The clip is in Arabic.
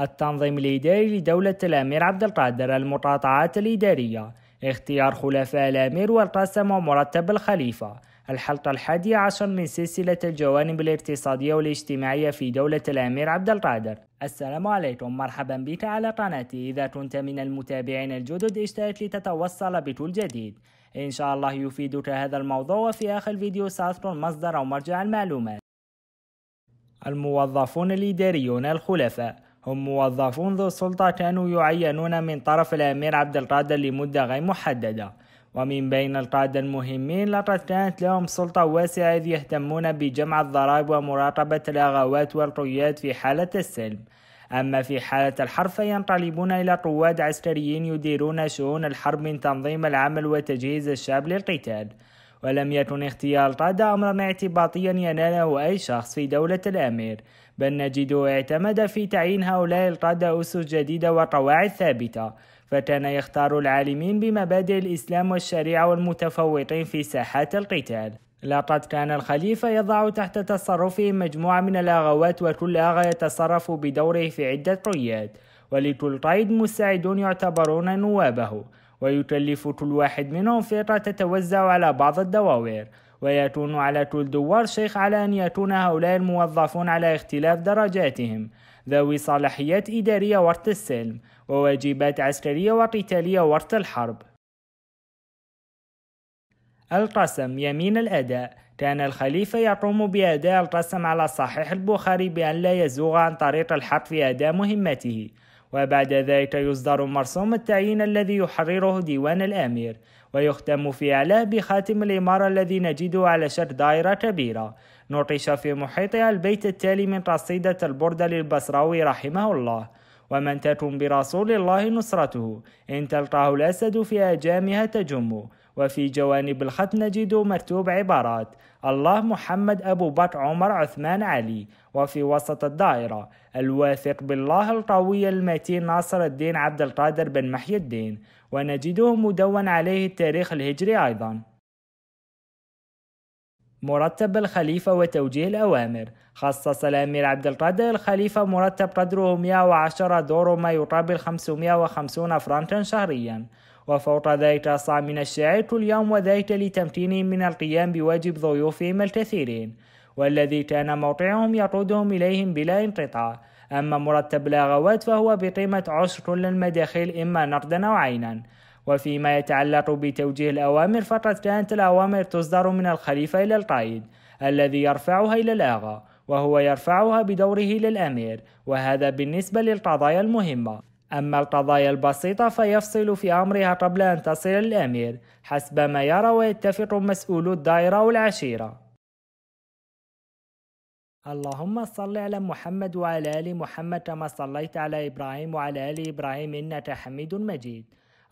التنظيم الإداري لدولة الأمير عبد القادر المقاطعات الإدارية اختيار خلفاء الأمير والقسم ومرتب الخليفة الحلقة الحادية عشر من سلسلة الجوانب الاقتصادية والاجتماعية في دولة الأمير عبد القادر السلام عليكم مرحبا بك على قناتي إذا كنت من المتابعين الجدد اشترك لتتوصل بكل جديد إن شاء الله يفيدك هذا الموضوع وفي آخر الفيديو سأذكر مصدر أو مرجع المعلومات الموظفون الإداريون الخلفاء هم موظفون ذو سلطة كانوا يعينون من طرف الأمير عبد القادر لمدة غير محددة ومن بين القادة المهمين لقد كانت لهم سلطة واسعة إذ يهتمون بجمع الضرائب ومراقبة الأغوات والقيات في حالة السلم أما في حالة الحرب فينقلبون إلى قواد عسكريين يديرون شؤون الحرب من تنظيم العمل وتجهيز الشعب للقتال ولم يكن اغتيال قادة أمرا اعتباطيا يناله أي شخص في دولة الأمير بل نجده اعتمد في تعيين هؤلاء القادة أسس جديدة وقواعد ثابتة فكان يختار العالمين بمبادئ الإسلام والشريعة والمتفوقين في ساحات القتال لقد كان الخليفة يضع تحت تصرفه مجموعة من الأغوات وكل أغا يتصرف بدوره في عدة قياد ولكل قيد مساعدون يعتبرون نوابه ويتلف كل واحد منهم فئة تتوزع على بعض الدواوير ويكون على كل دوار شيخ على أن يكون هؤلاء الموظفون على اختلاف درجاتهم ذوي صلاحيات إدارية ورث السلم وواجبات عسكرية وقتالية ورث الحرب القسم يمين الأداء كان الخليفة يقوم بأداء القسم على صحيح البخاري بأن لا يزوغ عن طريق الحق في أداء مهمته وبعد ذلك يصدر مرسوم التعيين الذي يحرره ديوان الأمير ويختم في أعلاه بخاتم الإمارة الذي نجده على شكل دائرة كبيرة نقش في محيطها البيت التالي من قصيدة البردة للبصراوي رحمه الله ومن تكن برسول الله نصرته إن تلقاه الأسد في أجامها تجم وفي جوانب الخط نجد مكتوب عبارات الله محمد أبو بكر عمر عثمان علي وفي وسط الدائرة الواثق بالله القوي المتين ناصر الدين عبد القادر بن محي الدين ونجده مدون عليه التاريخ الهجري أيضاً مرتب الخليفة وتوجيه الأوامر خصص الأمير عبد القادر الخليفة مرتب قدره 110 دور ما يقابل 550 فرانكا شهريا وفوق ذلك أصع من الشعر كل يوم وذلك لتمكينه من القيام بواجب ضيوفهم الكثيرين والذي كان موقعهم يقودهم إليهم بلا انقطاع أما مرتب الأغوات فهو بقيمة عشر كل المداخيل إما نقدا أو عينا وفيما يتعلق بتوجيه الأوامر فقد كانت الأوامر تصدر من الخليفة إلى القائد الذي يرفعها إلى الآغا وهو يرفعها بدوره للأمير وهذا بالنسبة للقضايا المهمة أما القضايا البسيطة فيفصل في أمرها قبل أن تصل الأمير حسب ما يرى ويتفق مسؤولو الدائرة أو العشيرة اللهم صل على محمد وعلى آل محمد كما صليت على إبراهيم وعلى آل إبراهيم إنك حميد مجيد